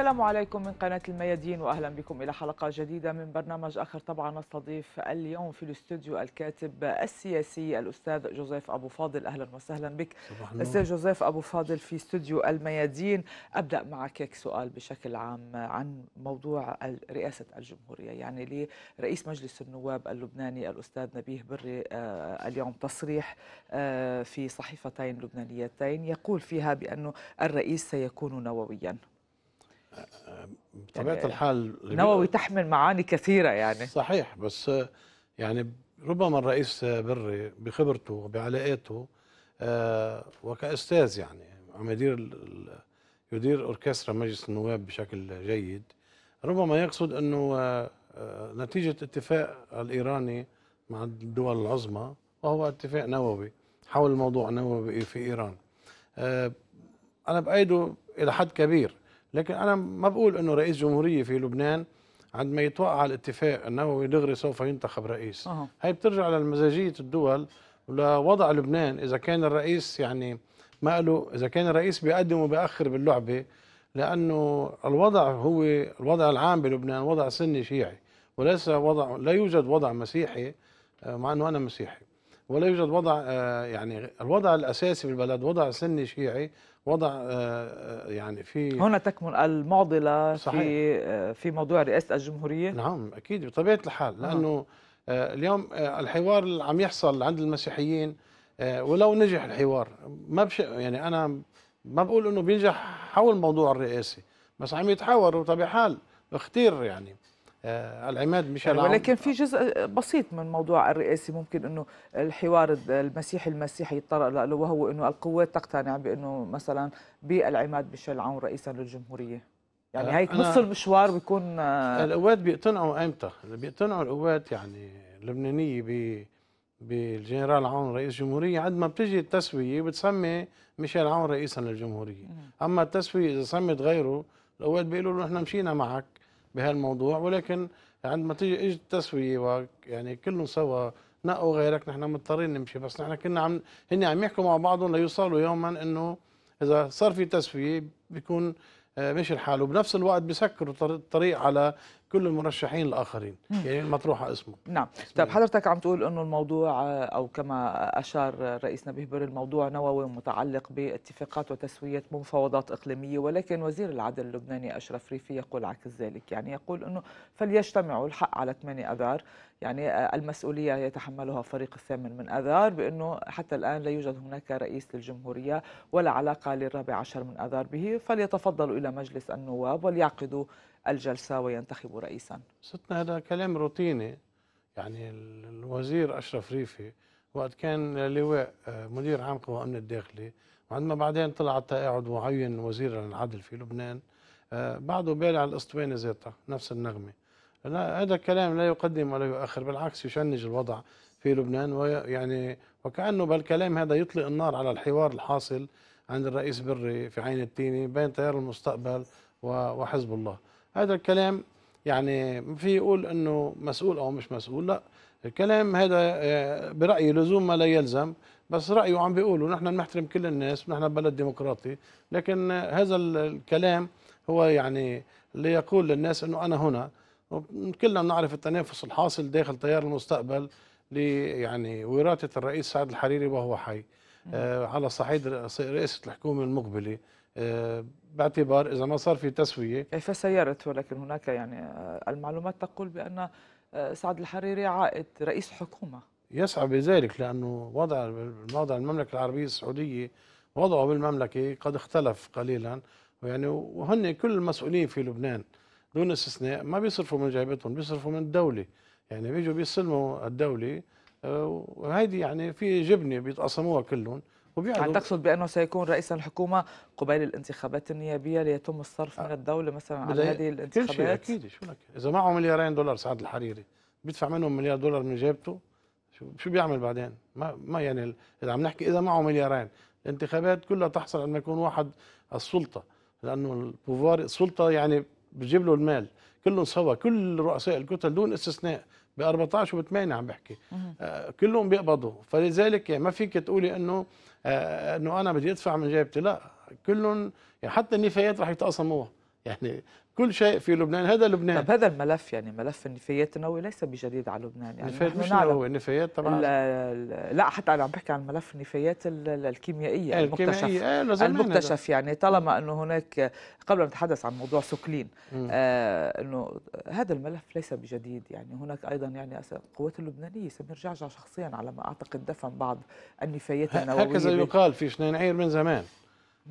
السلام عليكم من قناة الميادين وأهلا بكم إلى حلقة جديدة من برنامج آخر طبعا نستضيف اليوم في الاستوديو الكاتب السياسي الأستاذ جوزيف أبو فاضل أهلا وسهلا بك أستاذ جوزيف أبو فاضل في استوديو الميادين أبدأ معك هيك سؤال بشكل عام عن موضوع رئاسة الجمهورية يعني لرئيس مجلس النواب اللبناني الأستاذ نبيه بري آه، اليوم تصريح آه، في صحيفتين لبنانيتين يقول فيها بأنه الرئيس سيكون نوويا بطبيعه يعني. الحال نووي تحمل معاني كثيره يعني صحيح بس يعني ربما الرئيس بري بخبرته وبعلاقاته آه، وكاستاذ يعني عم يدير يدير اوركسترا مجلس النواب بشكل جيد ربما يقصد انه آه، آه، نتيجه اتفاق الايراني مع الدول العظمى وهو اتفاق نووي حول موضوع نووي في ايران انا بايده الى حد كبير لكن أنا ما بقول أنه رئيس جمهورية في لبنان عندما يتوقع الاتفاق النووي دغري سوف ينتخب رئيس أه. هي بترجع لمزاجية الدول ولوضع لبنان إذا كان الرئيس يعني ما له إذا كان الرئيس بيقدم وبيأخر باللعبة لأنه الوضع هو الوضع العام بلبنان وضع سني شيعي وليس وضع لا يوجد وضع مسيحي آه، مع أنه أنا مسيحي ولا يوجد وضع آه، يعني الوضع الأساسي بالبلد وضع سني شيعي وضع آه، آه، يعني في هنا تكمن المعضله صحيح. في آه، في موضوع رئاسه الجمهوريه نعم اكيد بطبيعه الحال لانه اليوم الحوار اللي عم يحصل عند المسيحيين ولو نجح الحوار ما بش يعني انا ما بقول انه بينجح حول موضوع الرئاسي بس عم يتحاوروا طبيعي حال اختير يعني آه، العماد يعني ولكن في جزء بسيط من موضوع الرئاسي ممكن انه الحوار المسيحي المسيحي يتطرق له وهو انه القوات تقتنع بانه مثلا بالعماد ميشيل عون رئيسا للجمهوريه يعني آه، هيك نص المشوار بيكون آه، القوات بيقتنعوا امتى؟ بيقتنعوا القوات يعني اللبنانيه ب بالجنرال عون رئيس جمهورية عندما بتجي التسوية بتسمي ميشيل عون رئيسا للجمهورية أما التسوية إذا سمت غيره القوات بيقولوا له نحن مشينا معك بهالموضوع ولكن عندما تيجي اجت التسويه ويعني كلهم سوا نقوا غيرك نحن مضطرين نمشي بس نحن كنا عم هن عم يحكوا مع بعضهم ليوصلوا يوما انه اذا صار في تسويه بيكون آه، مش الحال وبنفس الوقت بيسكروا الطريق على كل المرشحين الاخرين يعني مطروحه اسمه نعم طيب يعني. حضرتك عم تقول انه الموضوع او كما اشار الرئيس نبيه بر الموضوع نووي متعلق باتفاقات وتسويه مفاوضات اقليميه ولكن وزير العدل اللبناني اشرف ريفي يقول عكس ذلك يعني يقول انه فليجتمعوا الحق على 8 اذار يعني آه، المسؤوليه يتحملها فريق الثامن من اذار بانه حتى الان لا يوجد هناك رئيس للجمهوريه ولا علاقه للرابع عشر من اذار به فليتفضلوا الى مجلس النواب وليعقدوا الجلسة وينتخب رئيسا ستنا هذا كلام روتيني يعني الوزير أشرف ريفي وقت كان لواء آه، مدير عام قوى أمن الداخلي وعندما بعدين طلع التقاعد وعين وزير العدل في لبنان آه، بعده بالع على الاسطوانه ذاتها نفس النغمه هذا الكلام لا يقدم ولا يؤخر بالعكس يشنج الوضع في لبنان ويعني وكانه بالكلام هذا يطلق النار على الحوار الحاصل عند الرئيس بري في عين التيني بين تيار المستقبل وحزب الله هذا الكلام يعني في يقول انه مسؤول او مش مسؤول لا الكلام هذا آه، برايي لزوم ما لا يلزم بس رايه عم بيقولوا نحن بنحترم كل الناس ونحن بلد ديمقراطي لكن هذا الكلام هو يعني ليقول للناس انه انا هنا كلنا نعرف التنافس الحاصل داخل تيار المستقبل يعني وراثه الرئيس سعد الحريري وهو حي آه، على صعيد رئاسه الحكومه المقبله آه، باعتبار اذا ما صار في تسويه كيف سيرت ولكن هناك يعني آه، المعلومات تقول بان آه، سعد الحريري عائد رئيس حكومه يسعى بذلك لانه وضع وضع المملكه العربيه السعوديه وضعه بالمملكه قد اختلف قليلا ويعني وهن كل المسؤولين في لبنان دون استثناء ما بيصرفوا من جيبتهم بيصرفوا من الدوله يعني بيجوا بيسلموا الدوله آه، وهيدي يعني في جبنه بيتقاسموها كلهم هل تقصد بأنه سيكون رئيس الحكومة قبيل الانتخابات النيابية ليتم الصرف من آه. الدولة مثلا على هذه الانتخابات؟ كل شيء أكيد شو لك إذا معه مليارين دولار سعد الحريري بيدفع منهم مليار دولار من جيبته شو شو بيعمل بعدين؟ ما ما يعني إذا عم نحكي إذا معه مليارين الانتخابات كلها تحصل عندما يكون واحد السلطة لأنه البوفوار السلطة يعني بتجيب له المال كلهم سوا كل رؤساء الكتل دون استثناء ب 14 وب 8 عم بحكي آه كلهم بيقبضوا فلذلك يعني ما فيك تقولي انه آه انه انا بدي ادفع من جيبتي لا كلهم يعني حتى النفايات رح يتقاسموها يعني كل شيء في لبنان هذا لبنان طب هذا الملف يعني ملف النفايات النووي ليس بجديد على لبنان يعني النفايات مش نووي النفايات طبعا لا حتى انا عم بحكي عن ملف النفايات الكيميائيه آه، الكيميائية المكتشف آه المكتشف هذا. يعني طالما انه هناك قبل ان نتحدث عن موضوع سوكلين آه انه هذا الملف ليس بجديد يعني هناك ايضا يعني القوات اللبنانيه سمير جعجع شخصيا على ما اعتقد دفن بعض النفايات النوويه هكذا يقال في شنينعير من زمان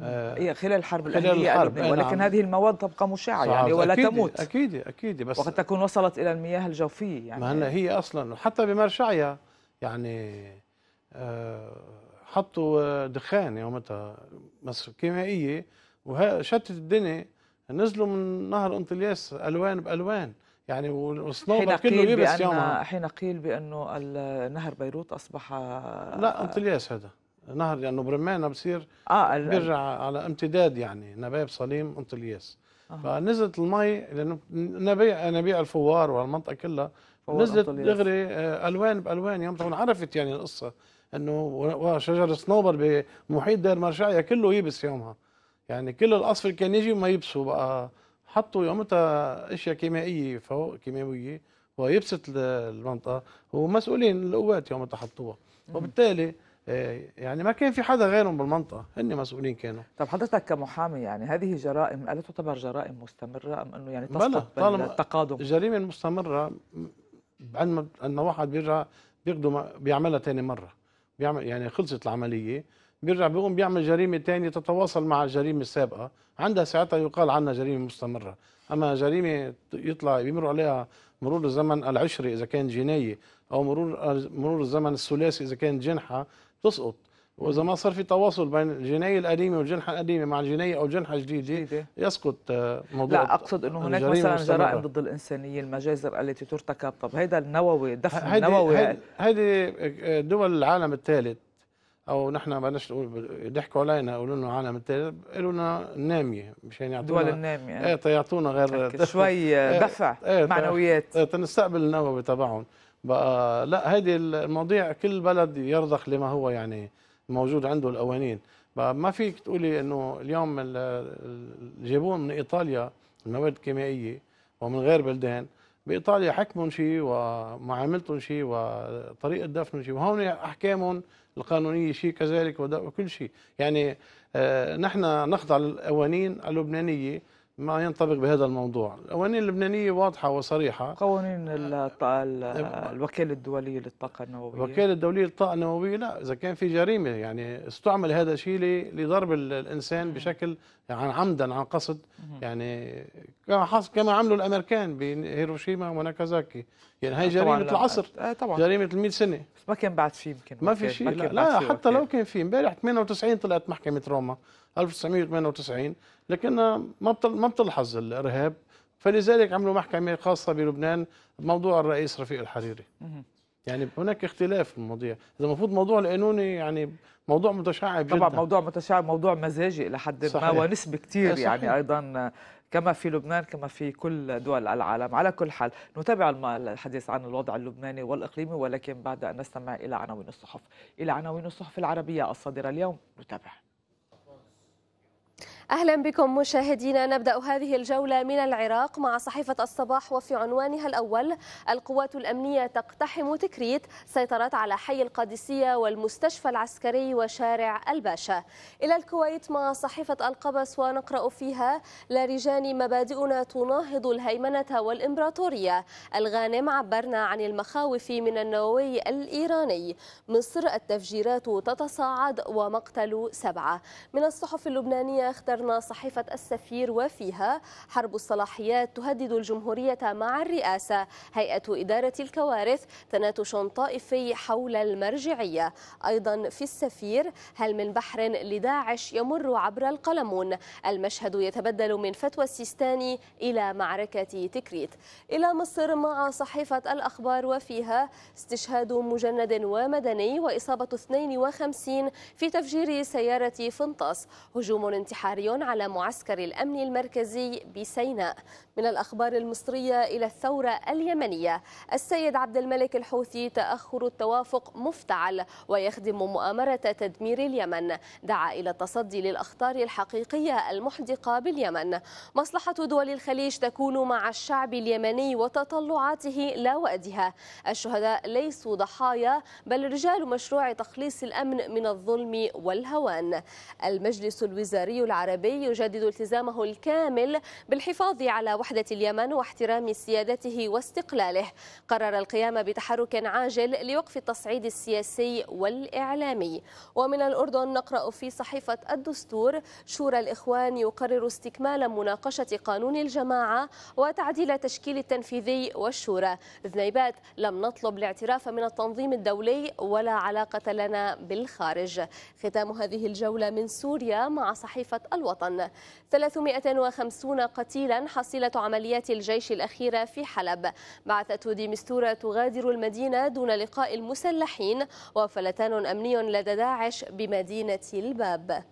آه، هي خلال الحرب الأهلية خلال الحرب نعم. ولكن هذه المواد تبقى مشعة يعني ولا أكيد تموت أكيد أكيد بس وقد تكون وصلت إلى المياه الجوفية يعني ما هي أصلا وحتى بمرشعيا يعني آه، حطوا دخان يومتها مصر كيميائية وشتت الدنيا نزلوا من نهر انطلياس ألوان بألوان يعني والصنوبر كله يبس يومها حين قيل بأنه نهر بيروت أصبح لا انطلياس هذا نهر لانه يعني برمانه بصير اه بيرجع على امتداد يعني نباب صليم انطلياس الياس فنزلت المي لانه نبيع نبيع الفوار وهالمنطقه كلها نزلت دغري آه، الوان بالوان يوم طبعا عرفت يعني القصه انه وشجر صنوبر بمحيط دير مرشعيه كله يبس يومها يعني كل القصف اللي كان يجي وما يبسوا بقى حطوا يومتها اشياء كيميائيه فوق كيماويه ويبست المنطقه ومسؤولين القوات يومتها حطوها وبالتالي إيه، يعني ما كان في حدا غيرهم بالمنطقه هن مسؤولين كانوا طب حضرتك كمحامي يعني هذه جرائم الا تعتبر جرائم مستمره ام انه يعني تسقط بالتقادم جريمه مستمره عندما ان واحد بيرجع بيقدم بيعملها ثاني مره بيعمل يعني خلصت العمليه بيرجع بيقوم بيعمل جريمه ثانيه تتواصل مع الجريمه السابقه عندها ساعتها يقال عنها جريمه مستمره اما جريمه يطلع بيمر عليها مرور الزمن العشري اذا كانت جنايه او مرور مرور الزمن الثلاثي اذا كانت جنحه تسقط واذا ما صار في تواصل بين الجنايه القديمه والجنحه القديمه مع الجنايه او جنحه جديده يسقط آه، موضوع لا اقصد انه هناك مثلا جرائم ضد الانسانيه المجازر التي ترتكب طب هيدا النووي دفن هيدي النووي هيدي آه، دول العالم الثالث او نحن نقول يضحكوا علينا يقولوا لنا عالم الثالث قالوا لنا ناميه مشان يعطونا دول الناميه ايه تيعطونا غير شوي إيه، دفع ايه معنويات ايه تنستقبل النووي تبعهم بقى لا هيدي المواضيع كل بلد يرضخ لما هو يعني موجود عنده القوانين بقى ما فيك تقولي انه اليوم جابون من ايطاليا المواد الكيميائيه ومن غير بلدان بايطاليا حكمهم شيء ومعاملتهم شيء وطريقه دفنهم شيء وهون احكامهم القانونيه شيء كذلك وكل شيء يعني آه، نحن نخضع للقوانين اللبنانيه ما ينطبق بهذا الموضوع القوانين اللبنانية واضحة وصريحة قوانين آه، آه، آه، الوكالة الدولية للطاقة النووية الوكالة الدولية للطاقة النووية لا إذا كان في جريمة يعني استعمل هذا الشيء لضرب الإنسان بشكل يعني عمدا عن قصد يعني كما عملوا الأمريكان بهيروشيما وناكازاكي يعني هي جريمة العصر طبعا جريمة ال 100 سنة ما كان بعد شيء يمكن ما في شيء لا, لا حتى وكيل. لو كان في امبارح 98 طلعت محكمة روما 1998 لكن ما ما بتلحظ الارهاب فلذلك عملوا محكمه خاصه بلبنان بموضوع الرئيس رفيق الحريري يعني هناك اختلاف في المواضيع اذا المفروض موضوع القانوني يعني موضوع متشعب جدا طبعا موضوع متشعب موضوع مزاجي الى حد ما ونسبه كثير يعني ايضا كما في لبنان كما في كل دول العالم على كل حال نتابع الحديث عن الوضع اللبناني والإقليمي ولكن بعد أن نستمع إلى عناوين الصحف إلى عناوين الصحف العربية الصادرة اليوم نتابع أهلا بكم مشاهدينا نبدأ هذه الجولة من العراق مع صحيفة الصباح وفي عنوانها الأول القوات الأمنية تقتحم تكريت سيطرت على حي القادسية والمستشفى العسكري وشارع الباشا إلى الكويت مع صحيفة القبس ونقرأ فيها لارجان مبادئنا تناهض الهيمنة والإمبراطورية الغانم عبرنا عن المخاوف من النووي الإيراني مصر التفجيرات تتصاعد ومقتل سبعة من الصحف اللبنانية اخترت نشرنا صحيفة السفير وفيها حرب الصلاحيات تهدد الجمهورية مع الرئاسة هيئة إدارة الكوارث تناتش طائفي حول المرجعية أيضا في السفير هل من بحر لداعش يمر عبر القلمون المشهد يتبدل من فتوى السيستاني إلى معركة تكريت إلى مصر مع صحيفة الأخبار وفيها استشهاد مجند ومدني وإصابة 52 في تفجير سيارة فنطاس هجوم انتحاري على معسكر الأمن المركزي بسيناء من الأخبار المصرية إلى الثورة اليمنية السيد عبد الملك الحوثي تأخر التوافق مفتعل ويخدم مؤامرة تدمير اليمن دعا إلى التصدي للأخطار الحقيقية المحدقة باليمن مصلحة دول الخليج تكون مع الشعب اليمني وتطلعاته لا وأدها الشهداء ليسوا ضحايا بل رجال مشروع تخليص الأمن من الظلم والهوان المجلس الوزاري العربي يجدد التزامه الكامل بالحفاظ على وحدة وحدة اليمن واحترام سيادته واستقلاله قرر القيام بتحرك عاجل لوقف التصعيد السياسي والإعلامي ومن الأردن نقرأ في صحيفة الدستور شورى الإخوان يقرر استكمال مناقشة قانون الجماعة وتعديل تشكيل التنفيذي والشورى ذنيبات لم نطلب الاعتراف من التنظيم الدولي ولا علاقة لنا بالخارج ختام هذه الجولة من سوريا مع صحيفة الوطن 350 قتيلا حصيلة عمليات الجيش الأخيرة في حلب بعثة ديمستورة تغادر المدينة دون لقاء المسلحين وفلتان أمني لدى داعش بمدينة الباب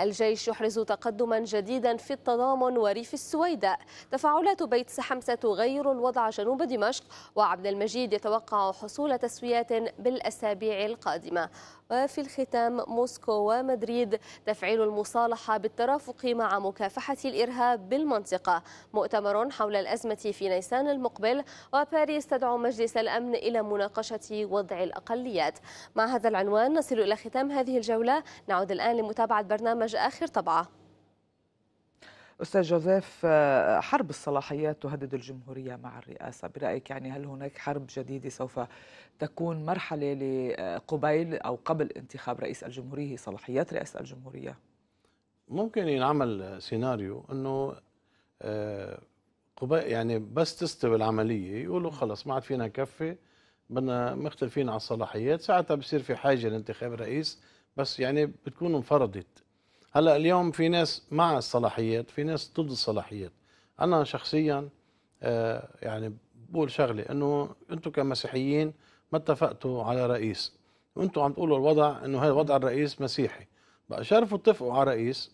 الجيش يحرز تقدما جديدا في التضامن وريف السويداء تفاعلات بيت سحمسة تغير الوضع جنوب دمشق وعبد المجيد يتوقع حصول تسويات بالأسابيع القادمة وفي الختام موسكو ومدريد تفعيل المصالحة بالترافق مع مكافحة الإرهاب بالمنطقة مؤتمر حول الأزمة في نيسان المقبل وباريس تدعو مجلس الأمن إلى مناقشة وضع الأقليات مع هذا العنوان نصل إلى ختام هذه الجولة نعود الآن لمتابعة برنامج إخراج آخر طبعة استاذ جوزيف آه، حرب الصلاحيات تهدد الجمهوريه مع الرئاسه برايك يعني هل هناك حرب جديده سوف تكون مرحله لقبيل او قبل انتخاب رئيس الجمهوريه صلاحيات رئاسة الجمهوريه ممكن ينعمل سيناريو انه آه، قبيل يعني بس تستوي العمليه يقولوا خلص ما عاد فينا كفي بدنا مختلفين على الصلاحيات ساعتها بصير في حاجه لانتخاب رئيس بس يعني بتكون انفرضت هلا اليوم في ناس مع الصلاحيات في ناس ضد الصلاحيات انا شخصيا آه، يعني بقول شغله انه انتم كمسيحيين ما اتفقتوا على رئيس وانتم عم تقولوا الوضع انه هذا وضع الرئيس مسيحي بقى شرفوا اتفقوا على رئيس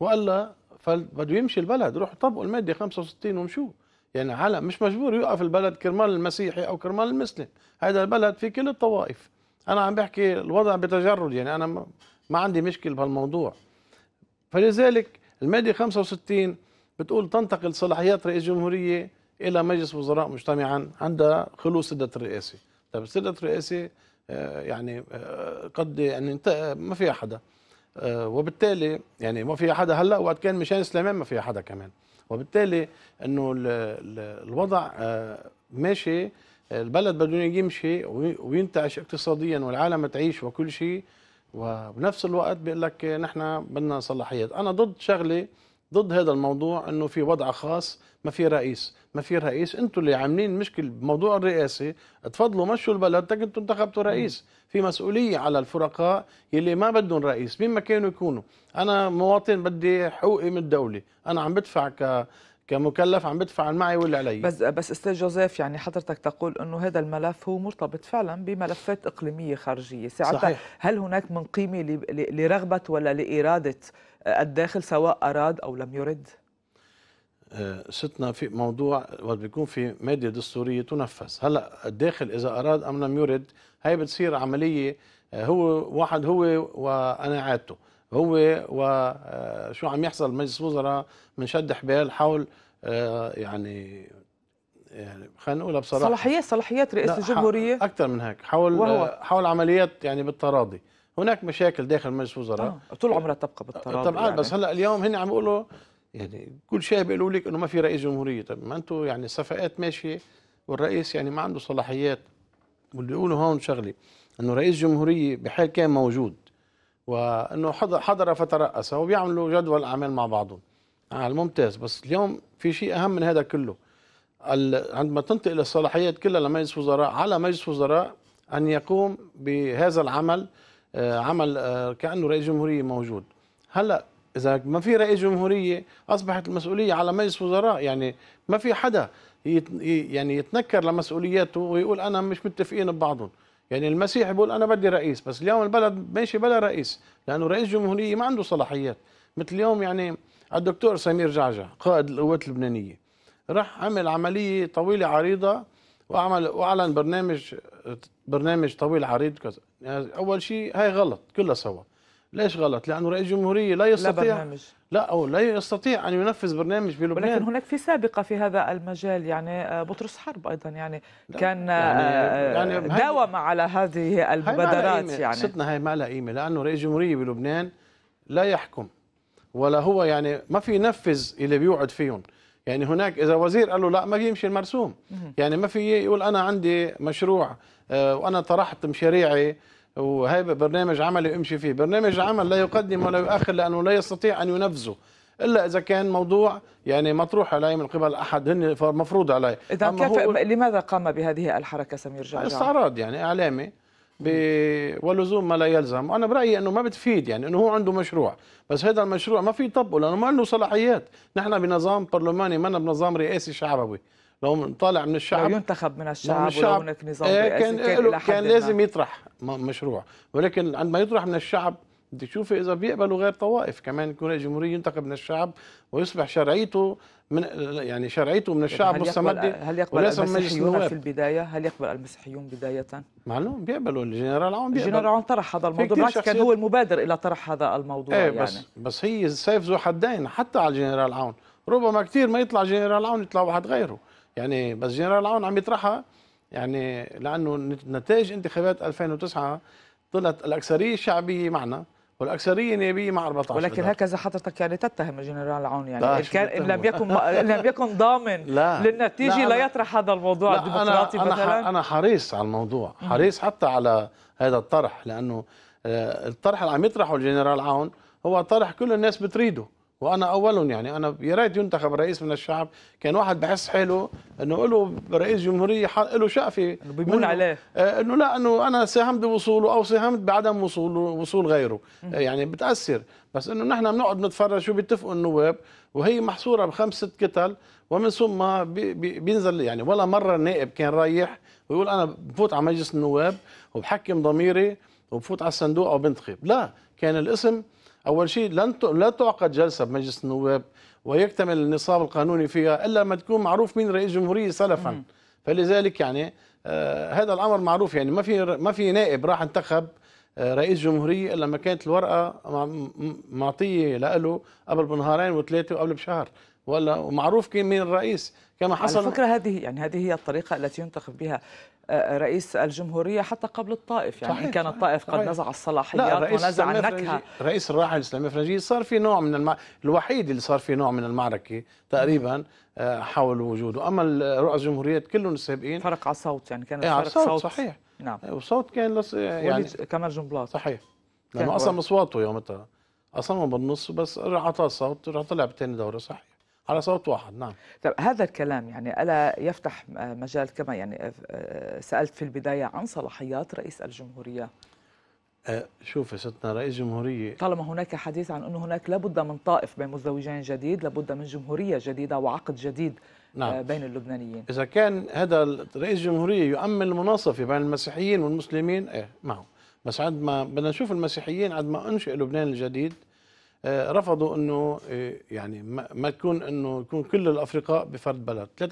والا بده يمشي البلد روحوا طبقوا الماده 65 ومشوا يعني على مش مجبور يوقف البلد كرمال المسيحي او كرمال المسلم هذا البلد في كل الطوائف انا عم بحكي الوضع بتجرد يعني انا ما عندي مشكله بهالموضوع فلذلك المادة 65 بتقول تنتقل صلاحيات رئيس جمهورية إلى مجلس وزراء مجتمعا عند خلو سدة الرئاسة طيب سدة الرئاسة آه، يعني آه، قد يعني ما فيها حدا آه، وبالتالي يعني ما فيها حدا هلا وقت كان مشان سليمان ما فيها حدا كمان وبالتالي انه الوضع ماشي البلد بده يمشي وينتعش اقتصاديا والعالم تعيش وكل شيء وبنفس الوقت بيقول لك نحن بدنا صلاحيات انا ضد شغله ضد هذا الموضوع انه في وضع خاص ما في رئيس ما في رئيس انتم اللي عاملين مشكل بموضوع الرئاسه تفضلوا مشوا البلد تك انتم انتخبتوا رئيس في مسؤوليه على الفرقاء يلي ما بدهم رئيس مين ما كانوا يكونوا انا مواطن بدي حقوقي من الدوله انا عم بدفع ك كمكلف عم بدفع معي واللي علي بس بس استاذ جوزيف يعني حضرتك تقول انه هذا الملف هو مرتبط فعلا بملفات اقليميه خارجيه ساعتها صحيح. هل هناك من قيمه لرغبه ولا لاراده الداخل سواء اراد او لم يرد آه، ستنا في موضوع وقت بيكون في ماده دستوريه تنفذ هلا الداخل اذا اراد ام لم يرد هي بتصير عمليه آه، هو واحد هو وقناعاته هو وشو آه، عم يحصل مجلس وزراء شد حبال حول آه، يعني يعني خلينا نقولها بصراحه صلاحيات صلاحيات رئيس الجمهوريه اكثر من هيك حول وهو. آه، حول عمليات يعني بالتراضي هناك مشاكل داخل مجلس وزراء آه. طول عمرها تبقى بالتراضي طبعا يعني. بس هلا اليوم هن عم يقولوا يعني كل شيء بيقولوا لك انه ما في رئيس جمهوريه طب ما انتم يعني الصفقات ماشيه والرئيس يعني ما عنده صلاحيات واللي يقولوا هون شغله انه رئيس جمهوريه بحال كان موجود وانه حضر فترأس وبيعملوا جدول اعمال مع بعضهم آه الممتاز بس اليوم في شيء اهم من هذا كله عندما تنتقل الصلاحيات كلها لمجلس وزراء على مجلس وزراء ان يقوم بهذا العمل آه، عمل آه، كانه رئيس جمهوريه موجود هلا اذا ما في رئيس جمهوريه اصبحت المسؤوليه على مجلس وزراء يعني ما في حدا يعني يتنكر لمسؤولياته ويقول انا مش متفقين ببعضهم يعني المسيح بيقول انا بدي رئيس بس اليوم البلد ماشي بلا رئيس لانه رئيس جمهوريه ما عنده صلاحيات مثل اليوم يعني الدكتور سمير جعجع قائد القوات اللبنانيه راح عمل عمليه طويله عريضه وعمل واعلن برنامج برنامج طويل عريض كذا يعني اول شيء هاي غلط كلها سوا ليش غلط؟ لانه رئيس جمهوريه لا يستطيع لا برنامج لا او لا يستطيع ان ينفذ برنامج بلبنان ولكن هناك في سابقه في هذا المجال يعني آه، بطرس حرب ايضا يعني كان يعني, آه، يعني آه، داوم على هذه المبادرات يعني. هاي يعني ستنا هي ما لها قيمه لانه رئيس جمهوريه بلبنان لا يحكم ولا هو يعني ما في ينفذ اللي بيوعد فيهم يعني هناك اذا وزير قال له لا ما بيمشي المرسوم يعني ما في يقول انا عندي مشروع وانا طرحت مشاريعي وهي برنامج عمل يمشي فيه برنامج عمل لا يقدم ولا يؤخر لأنه لا يستطيع أن ينفذه الا اذا كان موضوع يعني مطروح عليه من قبل احد هن مفروض عليه اذا كيف هو... لماذا قام بهذه الحركه سمير جعجع؟ استعراض يعني اعلامي ب... ولزوم ما لا يلزم وانا برايي انه ما بتفيد يعني انه هو عنده مشروع بس هذا المشروع ما في يطبقه لانه ما عنده صلاحيات نحن بنظام برلماني ما بنظام رئاسي شعبوي لو طالع من الشعب لو ينتخب من الشعب, من الشعب ولو هناك نظام إيه، رئاسي كان كان, كان لازم يطرح مشروع ولكن عندما يطرح من الشعب بدك تشوفي اذا بيقبلوا غير طوائف كمان يكون رئيس جمهوريه ينتخب من الشعب ويصبح شرعيته من يعني شرعيته من الشعب مستمده هل يقبل, هل يقبل المسيحيون في البدايه؟ هل يقبل المسيحيون بدايه؟ معلوم بيقبلوا الجنرال عون بيقبل الجنرال عون طرح هذا الموضوع بالعكس كان هو المبادر الى طرح هذا الموضوع ايه يعني بس بس هي سيف ذو حدين حتى على الجنرال عون ربما كثير ما يطلع جنرال عون يطلع واحد غيره يعني بس جنرال عون عم يطرحها يعني لانه نتائج انتخابات 2009 طلعت الاكثريه الشعبيه معنا والاكثريه النيابيه مع 14 ولكن دار. هكذا حضرتك يعني تتهم الجنرال عون يعني لا كان ان لم يكن ان لم يكن ضامن لا للنتيجه لا, لا يطرح هذا الموضوع لا الديمقراطي أنا مثلا انا حريص على الموضوع حريص حتى على هذا الطرح لانه آه، الطرح اللي عم يطرحه الجنرال عون هو طرح كل الناس بتريده وانا اولهم يعني انا يا ريت ينتخب رئيس من الشعب كان واحد بحس حاله انه له رئيس جمهوريه له شقفه انه بيمون عليه آه، انه لا انه انا ساهمت بوصوله او ساهمت بعدم وصوله وصول غيره يعني بتاثر بس انه نحن بنقعد نتفرج شو بيتفقوا النواب وهي محصوره بخمس ست كتل ومن ثم بينزل يعني ولا مره نائب كان رايح ويقول انا بفوت على مجلس النواب وبحكم ضميري وبفوت على الصندوق او بنتخب لا كان الاسم أول شيء لن لا تعقد جلسة بمجلس النواب ويكتمل النصاب القانوني فيها إلا ما تكون معروف مين رئيس جمهورية سلفا م. فلذلك يعني آه هذا الأمر معروف يعني ما في ما في نائب راح انتخب آه، رئيس جمهورية إلا ما كانت الورقة معطية له قبل بنهارين وثلاثة وقبل بشهر ولا ومعروف كين مين الرئيس كما حصل على فكرة هذه يعني هذه هي الطريقة التي ينتخب بها آه، رئيس الجمهورية حتى قبل الطائف يعني صحيح. إن كان الطائف قد نزع الصلاحيات ونزع النكهة رئيس الراحل الإسلامي الفرنجي صار في نوع من المع... الوحيد اللي صار في نوع من المعركة تقريبا آه، حول وجوده أما رؤساء الجمهوريات كلهم السابقين فرق على الصوت يعني كان إيه، فرق صوت, صوت صحيح نعم إيه، والصوت كان لص... يعني كمال جنبلاط صحيح لأنه أصلا أصواته يومتها اصلا بالنص بس اعطاه الصوت راح طلع بثاني دورة صحيح على صوت واحد نعم طب هذا الكلام يعني ألا يفتح مجال كما يعني آه، سألت في البداية عن صلاحيات رئيس الجمهورية آه، شوف يا ستنا رئيس جمهورية طالما هناك حديث عن أنه هناك لابد من طائف بين مزدوجين جديد لابد من جمهورية جديدة وعقد جديد آه، نعم. بين اللبنانيين إذا كان هذا رئيس جمهورية يؤمن المناصفة بين المسيحيين والمسلمين إيه معه بس عندما بدنا نشوف المسيحيين عندما أنشئ لبنان الجديد آه، رفضوا انه آه، يعني ما تكون انه يكون كل الافرقاء بفرد بلد 73%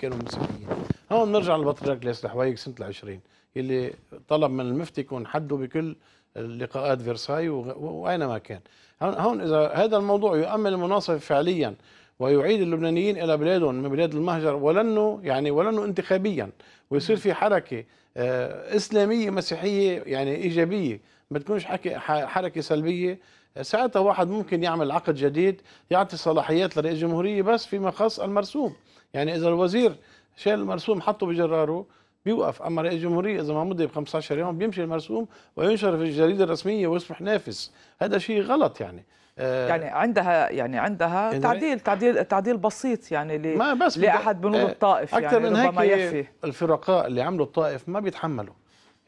كانوا مسيحيين هون بنرجع للبطريرك الحويق سنه ال20 اللي طلب من المفتي يكون حده بكل اللقاءات فيرساي واينما كان هون اذا هذا الموضوع يؤمن المناصفه فعليا ويعيد اللبنانيين الى بلادهم من بلاد المهجر ولنه يعني ولنه انتخابيا ويصير في حركه آه، اسلاميه مسيحيه يعني ايجابيه ما تكونش حكي حركه سلبيه ساعتها واحد ممكن يعمل عقد جديد يعطي صلاحيات لرئيس الجمهورية بس فيما خاص المرسوم يعني إذا الوزير شال المرسوم حطه بجراره بيوقف اما رئيس الجمهوريه اذا ما مضي ب 15 يوم بيمشي المرسوم وينشر في الجريده الرسميه ويصبح نافس هذا شيء غلط يعني آه، يعني عندها يعني عندها تعديل تعديل تعديل بسيط يعني ل ما بس لاحد بنود آه، الطائف يعني أكثر يعني من هيك يفي الفرقاء اللي عملوا الطائف ما بيتحملوا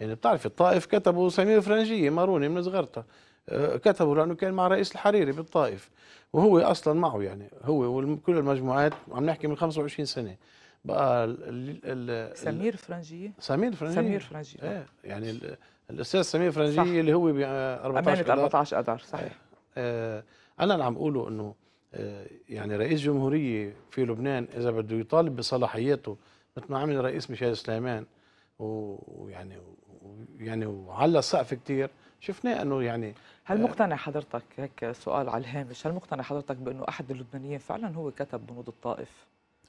يعني بتعرف الطائف كتبوا سمير فرنجيه ماروني من صغرته آه، كتبوا لانه كان مع رئيس الحريري بالطائف وهو اصلا معه يعني هو وكل المجموعات عم نحكي من 25 سنه بقى الـ الـ الـ سمير فرنجي سمير فرنجي سمير فرنجي ايه يعني الاستاذ سمير فرنجي صح. اللي هو ب 14 امانه 14 اذار صحيح ايه آه، انا اللي عم اقوله انه آه، يعني رئيس جمهوريه في لبنان اذا بده يطالب بصلاحياته مثل ما عمل الرئيس ميشيل سليمان ويعني ويعني وعلى السقف كثير شفناه انه يعني هل آه. مقتنع حضرتك هيك سؤال على الهامش هل مقتنع حضرتك بانه احد اللبنانيين فعلا هو كتب بنود الطائف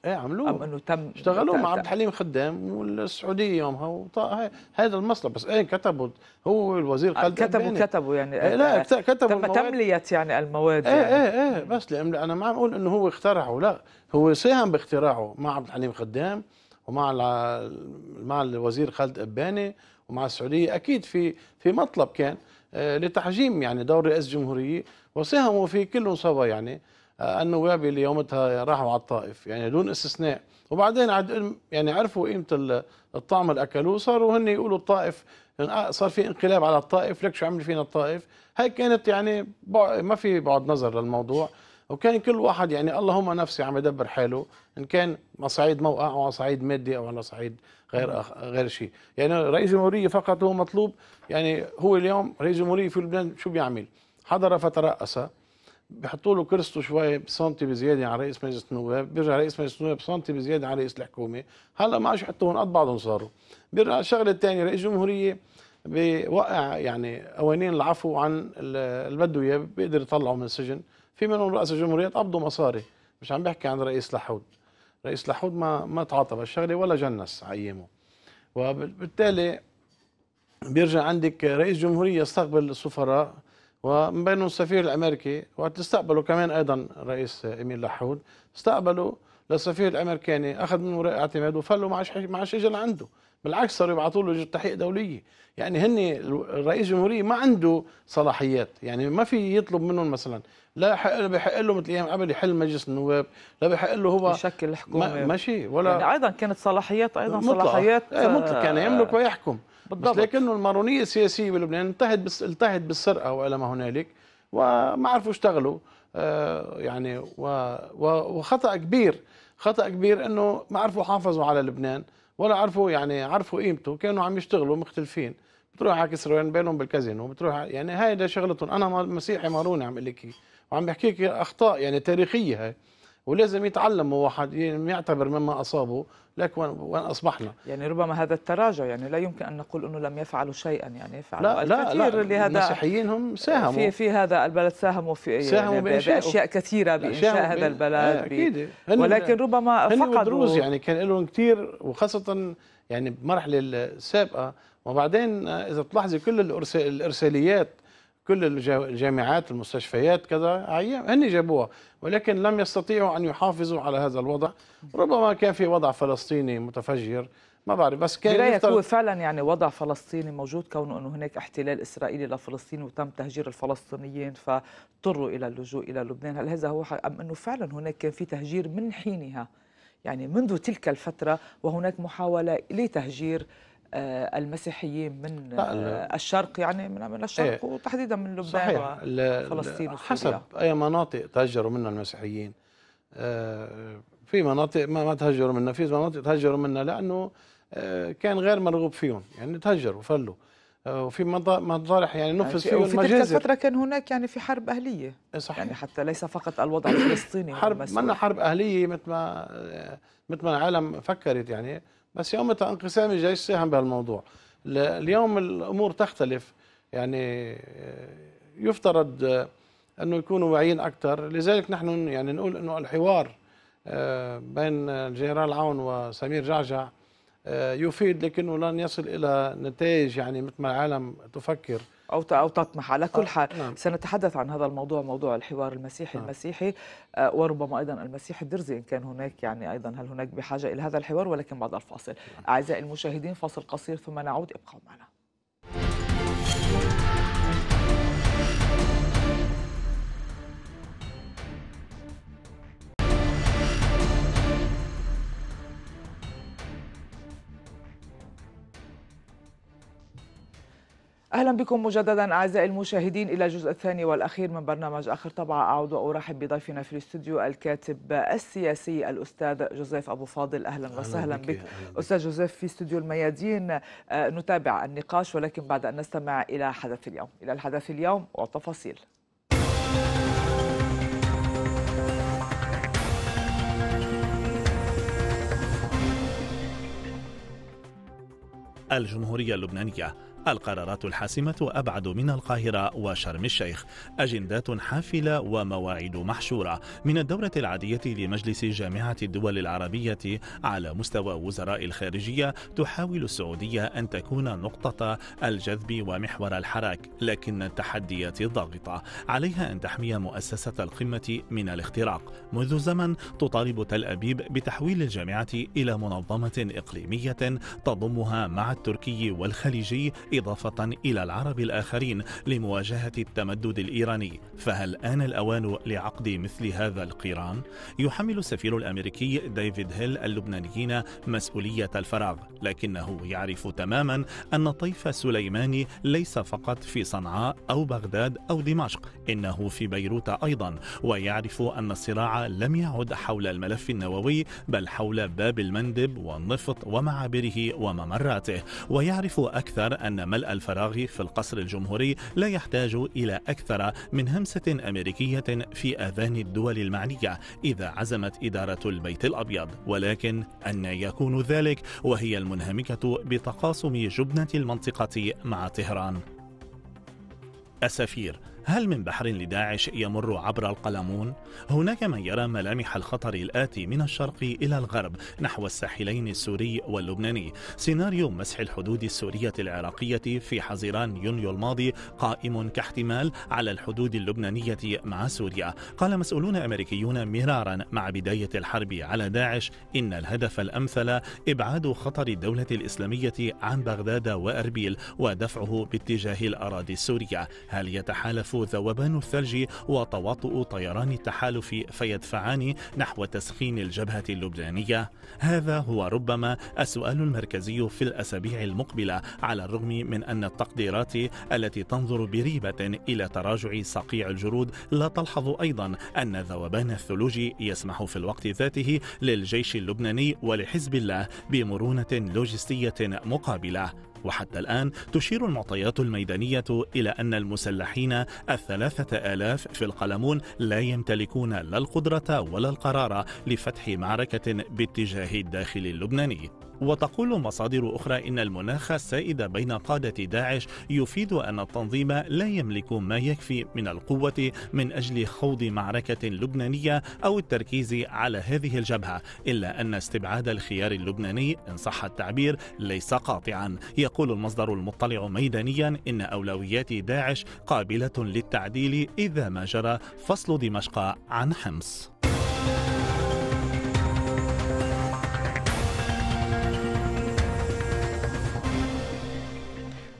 ايه عملوه ام انه تم اشتغلوا مع عبد الحليم خدام والسعوديه يومها هذا المصلح بس ايه كتبوا هو الوزير آه، خالد كتبوا أبيني. كتبوا يعني إيه لا آه، كتبوا تم المواد. تمليه يعني المواد ايه يعني. ايه ايه بس لأ انا ما عم اقول انه هو اخترعه لا هو ساهم باختراعه مع عبد الحليم خدام ومع مع الوزير خالد اباني ومع السعوديه اكيد في في مطلب كان آه، لتحجيم يعني دور رئاسة الجمهورية وساهموا في كل نصابة يعني آه، النواب اللي يومتها راحوا على الطائف يعني دون استثناء وبعدين عد يعني عرفوا قيمة الطعم اللي أكلوه صاروا هن يقولوا الطائف آه، صار في انقلاب على الطائف لك شو عمل فينا الطائف هاي كانت يعني ما في بعد نظر للموضوع وكان كل واحد يعني اللهم نفسي عم يدبر حاله ان كان على صعيد موقع او على صعيد مادي او على صعيد غير أخ غير شيء يعني رئيس الجمهوريه فقط هو مطلوب يعني هو اليوم رئيس الجمهوريه في لبنان شو بيعمل حضر فترأس بحطوا له كرسته شوي بسنتي بزياده عن رئيس مجلس النواب بيرجع رئيس مجلس النواب بسنتي بزياده عن رئيس الحكومه هلا ما عادش يحطوهم قد بعضهم صاروا بيرجع الشغله الثانيه رئيس الجمهوريه بوقع يعني قوانين العفو عن اللي بده اياه بيقدر يطلعه من السجن في منهم رئاسة الجمهوريات قبضوا مصاري مش عم بحكي عن رئيس لحود رئيس لحود ما ما تعاطى بالشغله ولا جنس عيمه وبالتالي بيرجع عندك رئيس جمهوريه يستقبل السفراء ومن بينهم السفير الامريكي وقت استقبلوا كمان ايضا رئيس امين لحود استقبلوا للسفير الامريكاني اخذ منه اعتماد وفلوا معش معش اجى لعنده بالعكس صاروا يبعثوا له تحقيق دوليه يعني هن الرئيس الجمهوريه ما عنده صلاحيات يعني ما في يطلب منهم مثلا لا حق له بحق له مثل ايام قبل يحل مجلس النواب لا بحق له هو يشكل الحكومه ماشي ولا يعني ايضا كانت صلاحيات ايضا مطلع. صلاحيات ايه مطلق كان آه، يملك ويحكم بالضبط بس لكنه المارونيه السياسيه بلبنان انتهت بس التهت بالسرقه والى ما هنالك وما عرفوا اشتغلوا آه، يعني وخطا كبير خطا كبير انه ما عرفوا حافظوا على لبنان ولا عرفوا يعني عرفوا قيمته كانوا عم يشتغلوا مختلفين بتروح على كسروان بينهم بالكازينو بتروح يعني هاي شغلتهم انا مسيحي ماروني عم اقول لك وعم بحكيك اخطاء يعني تاريخيه هاي ولازم يتعلم واحد يعتبر مما اصابه لك وين اصبحنا يعني ربما هذا التراجع يعني لا يمكن ان نقول انه لم يفعلوا شيئا يعني فعلوا لا الكثير لا, لا لهذا المسيحيين هم ساهموا في في هذا البلد ساهموا في يعني ساهموا يعني باشياء كثيره بانشاء هذا البلد آه اكيد ولكن ربما فقدوا يعني كان لهم كثير وخاصه يعني بمرحله السابقه وبعدين آه، اذا بتلاحظي كل الارساليات كل الجامعات المستشفيات كذا هن جابوها ولكن لم يستطيعوا أن يحافظوا على هذا الوضع ربما كان في وضع فلسطيني متفجر ما بعرف بس كان برايك هو فعلا يعني وضع فلسطيني موجود كونه انه هناك احتلال اسرائيلي لفلسطين وتم تهجير الفلسطينيين فاضطروا الى اللجوء الى لبنان هل هذا هو ام انه فعلا هناك كان في تهجير من حينها يعني منذ تلك الفتره وهناك محاوله لتهجير آه، المسيحيين من آه، الشرق يعني من الشرق إيه وتحديدا من لبنان صحيح وفلسطين حسب اي مناطق تهجروا منها المسيحيين آه، في مناطق ما تهجروا منها في مناطق تهجروا منها لانه كان غير مرغوب فيهم يعني تهجروا فلوا وفي مطارح يعني, يعني نفذ يعني فيه في تلك الفترة كان هناك يعني في حرب أهلية إيه، صحيح يعني حتى ليس فقط الوضع الفلسطيني حرب منا حرب أهلية مثل ما مثل ما العالم فكرت يعني بس يومتها انقسام الجيش ساهم بهالموضوع اليوم الامور تختلف يعني آه، يفترض آه، انه يكونوا واعيين اكثر لذلك نحن يعني نقول انه الحوار آه، بين الجنرال عون وسمير جعجع يفيد لكنه لن يصل الى نتائج يعني مثل ما العالم تفكر أو أو تطمح على كل آه، حال نعم. سنتحدث عن هذا الموضوع موضوع الحوار المسيحي نعم. المسيحي آه، وربما أيضا المسيحي الدرزي إن كان هناك يعني أيضا هل هناك بحاجة إلى هذا الحوار ولكن بعد الفاصل نعم. أعزائي المشاهدين فاصل قصير ثم نعود ابقوا معنا أهلا بكم مجددا أعزائي المشاهدين إلى الجزء الثاني والأخير من برنامج آخر طبعة أعود وأرحب بضيفنا في الاستوديو الكاتب السياسي الأستاذ جوزيف أبو فاضل أهلا, وسهلا بك. أستاذ جوزيف في استوديو الميادين آه، نتابع النقاش ولكن بعد أن نستمع إلى حدث اليوم إلى الحدث اليوم والتفاصيل الجمهورية اللبنانية القرارات الحاسمة أبعد من القاهرة وشرم الشيخ أجندات حافلة ومواعيد محشورة من الدورة العادية لمجلس جامعة الدول العربية على مستوى وزراء الخارجية تحاول السعودية أن تكون نقطة الجذب ومحور الحراك لكن التحديات الضاغطة عليها أن تحمي مؤسسة القمة من الاختراق منذ زمن تطالب تل أبيب بتحويل الجامعة إلى منظمة إقليمية تضمها مع التركي والخليجي إضافة إلى العرب الآخرين لمواجهة التمدد الإيراني فهل آن الأوان لعقد مثل هذا القران؟ يحمل السفير الأمريكي ديفيد هيل اللبنانيين مسؤولية الفراغ لكنه يعرف تماما أن طيف سليماني ليس فقط في صنعاء أو بغداد أو دمشق إنه في بيروت أيضا ويعرف أن الصراع لم يعد حول الملف النووي بل حول باب المندب والنفط ومعابره وممراته ويعرف أكثر أن أن ملء الفراغ في القصر الجمهوري لا يحتاج إلى أكثر من همسة أمريكية في آذان الدول المعنية إذا عزمت إدارة البيت الأبيض ولكن أن يكون ذلك وهي المنهمكة بتقاسم جبنة المنطقة مع طهران السفير هل من بحر لداعش يمر عبر القلمون؟ هناك من يرى ملامح الخطر الآتي من الشرق إلى الغرب نحو الساحلين السوري واللبناني سيناريو مسح الحدود السورية العراقية في حزيران يونيو الماضي قائم كاحتمال على الحدود اللبنانية مع سوريا قال مسؤولون أمريكيون مرارا مع بداية الحرب على داعش إن الهدف الأمثل إبعاد خطر الدولة الإسلامية عن بغداد وأربيل ودفعه باتجاه الأراضي السورية هل يتحالف ذوبان الثلج وتواطؤ طيران التحالف فيدفعان نحو تسخين الجبهة اللبنانية هذا هو ربما السؤال المركزي في الأسابيع المقبلة على الرغم من أن التقديرات التي تنظر بريبة إلى تراجع صقيع الجرود لا تلحظ أيضا أن ذوبان الثلوج يسمح في الوقت ذاته للجيش اللبناني ولحزب الله بمرونة لوجستية مقابلة وحتى الآن تشير المعطيات الميدانية إلى أن المسلحين الثلاثة آلاف في القلمون لا يمتلكون لا القدرة ولا القرار لفتح معركة باتجاه الداخل اللبناني وتقول مصادر أخرى إن المناخ السائد بين قادة داعش يفيد أن التنظيم لا يملك ما يكفي من القوة من أجل خوض معركة لبنانية أو التركيز على هذه الجبهة إلا أن استبعاد الخيار اللبناني إن صح التعبير ليس قاطعا يقول المصدر المطلع ميدانيا إن أولويات داعش قابلة للتعديل إذا ما جرى فصل دمشق عن حمص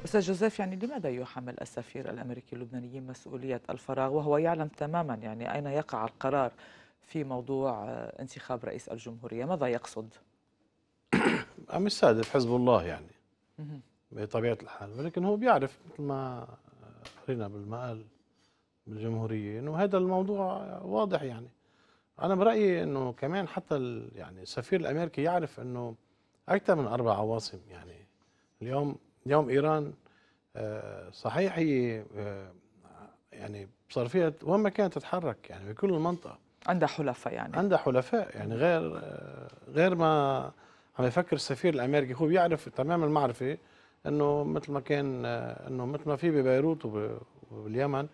أستاذ جوزيف يعني لماذا يحمل السفير الأمريكي اللبناني مسؤولية الفراغ وهو يعلم تماما يعني أين يقع القرار في موضوع آه، انتخاب رئيس الجمهورية ماذا يقصد؟ عم يستهدف حزب الله يعني بطبيعة الحال ولكن هو بيعرف مثل ما قرينا آه، بالمقال بالجمهورية إنه هذا الموضوع واضح يعني أنا برأيي إنه كمان حتى يعني السفير الأمريكي يعرف إنه أكثر من أربع عواصم يعني اليوم اليوم ايران آه، صحيح هي آه، يعني صار فيها وين ما كانت تتحرك يعني بكل المنطقه عندها حلفاء يعني عندها حلفاء يعني غير آه، غير ما عم يفكر السفير الامريكي هو بيعرف تمام المعرفه انه مثل ما كان انه مثل ما في ببيروت وباليمن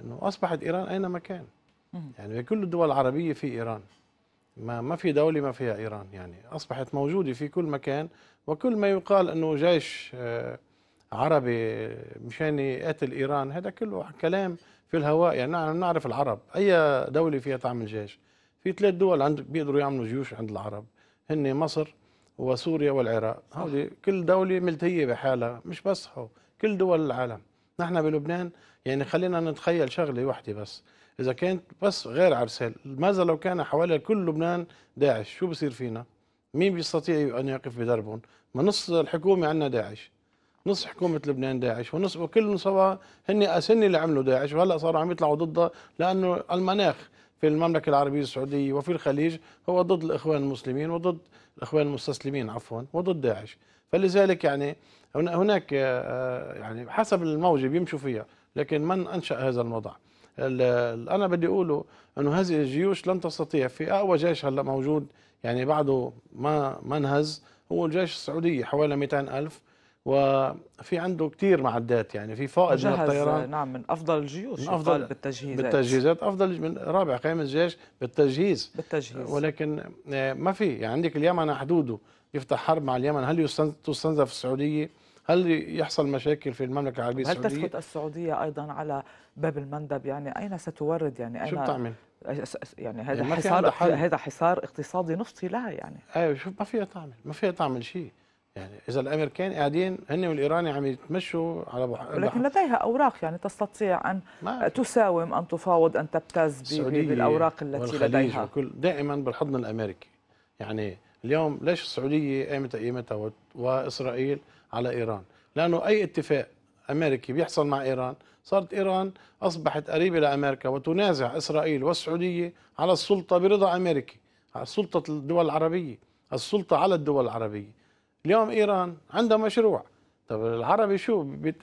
انه اصبحت ايران اينما كان يعني بكل الدول العربيه في ايران ما ما في دولة ما فيها إيران يعني أصبحت موجودة في كل مكان وكل ما يقال أنه جيش آه، عربي مشان يقتل إيران هذا كله كلام في الهواء يعني نحن نعرف العرب أي دولة فيها تعمل جيش في ثلاث دول عند بيقدروا يعملوا جيوش عند العرب هن مصر وسوريا والعراق هودي كل دولة ملتهية بحالها مش بس هو كل دول العالم نحن بلبنان يعني خلينا نتخيل شغلة واحدة بس إذا كانت بس غير عرسال ماذا لو كان حوالي كل لبنان داعش شو بصير فينا مين بيستطيع أن يقف بدربهم ما نص الحكومة عندنا داعش نص حكومة لبنان داعش ونص وكل سوا هن أسني اللي عملوا داعش وهلا صاروا عم يطلعوا ضدها لأنه المناخ في المملكة العربية السعودية وفي الخليج هو ضد الإخوان المسلمين وضد الإخوان المستسلمين عفوا وضد داعش فلذلك يعني هناك آه، آه، يعني حسب الموجة بيمشوا فيها لكن من أنشأ هذا الوضع انا بدي اقوله انه هذه الجيوش لن تستطيع في اقوى جيش هلا موجود يعني بعده ما ما انهز هو الجيش السعودي حوالي 200 ألف وفي عنده كثير معدات يعني في فائض من الطيران نعم من افضل الجيوش من افضل بالتجهيزات بالتجهيزات افضل من رابع قائمه الجيش بالتجهيز بالتجهيز ولكن آه، ما في يعني عندك اليمن حدوده يفتح حرب مع اليمن هل تستنزف السعوديه هل يحصل مشاكل في المملكه العربيه السعوديه؟ هل تسكت السعوديه ايضا على باب المندب يعني اين ستورد يعني اين شو بتعمل؟ يعني هذا يعني حصار هذا حصار اقتصادي نفطي لها يعني ايوه شوف ما فيها تعمل ما فيها تعمل شيء يعني اذا الامريكان قاعدين هن والايراني عم يتمشوا على بحر ولكن لديها اوراق يعني تستطيع ان تساوم ان تفاوض ان تبتز بالاوراق التي لديها وكل دائما بالحضن الامريكي يعني اليوم ليش السعوديه قامت قيمتها واسرائيل على إيران لأنه أي اتفاق أمريكي بيحصل مع إيران صارت إيران أصبحت قريبة لأمريكا وتنازع إسرائيل والسعودية على السلطة برضا أمريكي على سلطة الدول العربية السلطة على الدول العربية اليوم إيران عندها مشروع طب العربي شو بيت...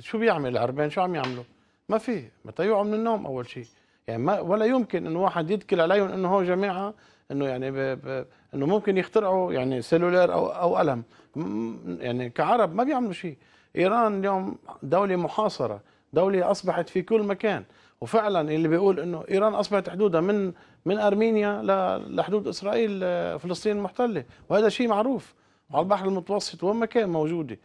شو بيعمل العربين شو عم يعملوا ما في متى يوعوا من النوم أول شيء يعني ما ولا يمكن أن واحد يدكل عليهم أنه هو جماعة انه يعني ب... ب... انه ممكن يخترعوا يعني سيلولار او او قلم يعني كعرب ما بيعملوا شيء ايران اليوم دوله محاصره دوله اصبحت في كل مكان وفعلا اللي بيقول انه ايران اصبحت حدودها من من ارمينيا لحدود اسرائيل آه، فلسطين المحتله وهذا شيء معروف على البحر المتوسط وين ما كان موجوده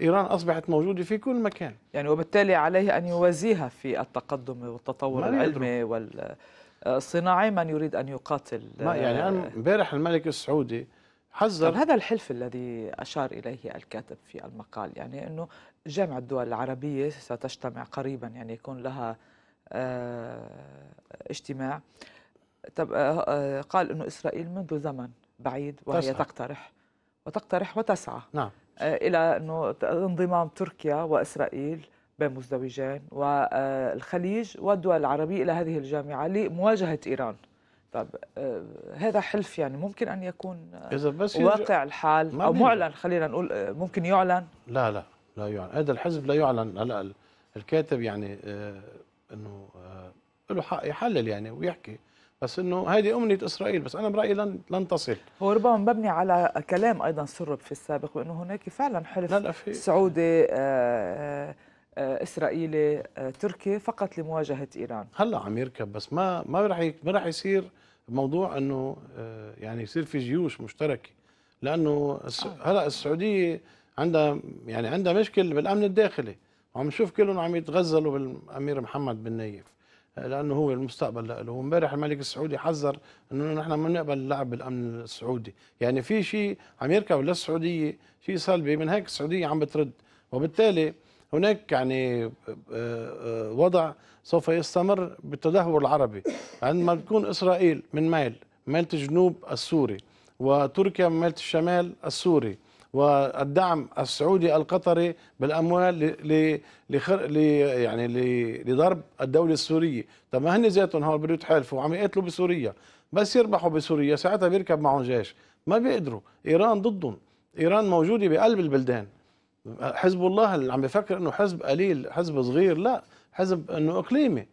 ايران اصبحت موجوده في كل مكان يعني وبالتالي عليه ان يوازيها في التقدم والتطور العلمي وال آه، صناعي من يريد أن يقاتل ما آه، يعني امبارح الملك السعودي حذر هذا الحلف الذي أشار إليه الكاتب في المقال يعني أنه جامعة الدول العربية ستجتمع قريبا يعني يكون لها آه، اجتماع طب قال أنه إسرائيل منذ زمن بعيد وهي تسعى. تقترح وتقترح وتسعى نعم. إلى أنه انضمام تركيا وإسرائيل بين مزدوجين والخليج والدول العربية إلى هذه الجامعة لمواجهة إيران طب آه، هذا حلف يعني ممكن أن يكون آه، إذا بس واقع الحال أو معلن خلينا نقول آه، ممكن يعلن لا لا لا يعلن هذا الحزب لا يعلن هلا الكاتب يعني أنه له حق يحلل يعني ويحكي بس انه هذه امنيه اسرائيل بس انا برايي لن لن تصل هو ربما مبني على كلام ايضا سرب في السابق بانه هناك فعلا حلف لا لا في سعودي آآ آآ آه، اسرائيلي آه، تركي فقط لمواجهه ايران هلا عم يركب بس ما ما راح ما راح يصير موضوع انه آه، يعني يصير في جيوش مشتركه لانه هلا السعوديه عندها يعني عندها مشكله بالامن الداخلي وعم نشوف كلهم عم يتغزلوا بالامير محمد بن نايف لانه هو المستقبل له وامبارح الملك السعودي حذر انه نحن ما بنقبل اللعب بالامن السعودي يعني في شيء عم يركب للسعوديه شيء سلبي من هيك السعوديه عم بترد وبالتالي هناك يعني آه، آه، وضع سوف يستمر بالتدهور العربي عندما تكون إسرائيل من ميل ميلة الجنوب السوري وتركيا من ميلة الشمال السوري والدعم السعودي القطري بالاموال ل ل يعني لضرب الدوله السوريه، طب ما هن ذاتهم هون بده يتحالفوا وعم يقاتلوا بسوريا، بس يربحوا بسوريا ساعتها بيركب معهم جيش، ما بيقدروا، ايران ضدهم، ايران موجوده بقلب البلدان حزب الله اللي عم بفكر انه حزب قليل حزب صغير لا حزب انه اقليمي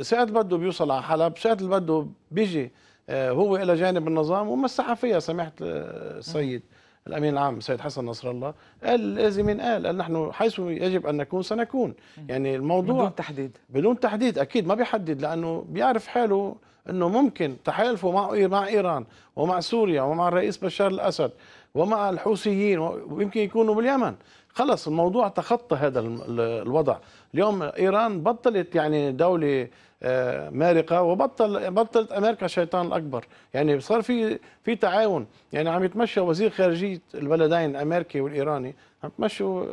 ساعة بده بيوصل على حلب ساعة بده بيجي آه، هو الى جانب النظام ومسحها فيها سمحت السيد آه، الامين العام السيد حسن نصر الله قال الازمين قال قال نحن حيث يجب ان نكون سنكون يعني الموضوع بدون تحديد بدون تحديد اكيد ما بيحدد لانه بيعرف حاله انه ممكن تحالفه مع مع ايران ومع سوريا ومع الرئيس بشار الاسد ومع الحوثيين ويمكن يكونوا باليمن خلص الموضوع تخطى هذا الوضع اليوم ايران بطلت يعني دوله آه، مارقه وبطل بطلت امريكا الشيطان الاكبر يعني صار في في تعاون يعني عم يتمشى وزير خارجيه البلدين الامريكي والايراني عم يتمشوا